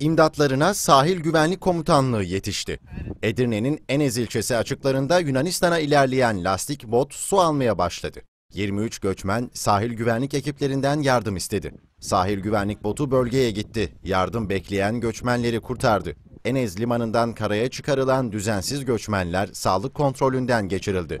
İmdatlarına Sahil Güvenlik Komutanlığı yetişti. Edirne'nin Enez ilçesi açıklarında Yunanistan'a ilerleyen lastik bot su almaya başladı. 23 göçmen sahil güvenlik ekiplerinden yardım istedi. Sahil güvenlik botu bölgeye gitti. Yardım bekleyen göçmenleri kurtardı. Enez limanından karaya çıkarılan düzensiz göçmenler sağlık kontrolünden geçirildi.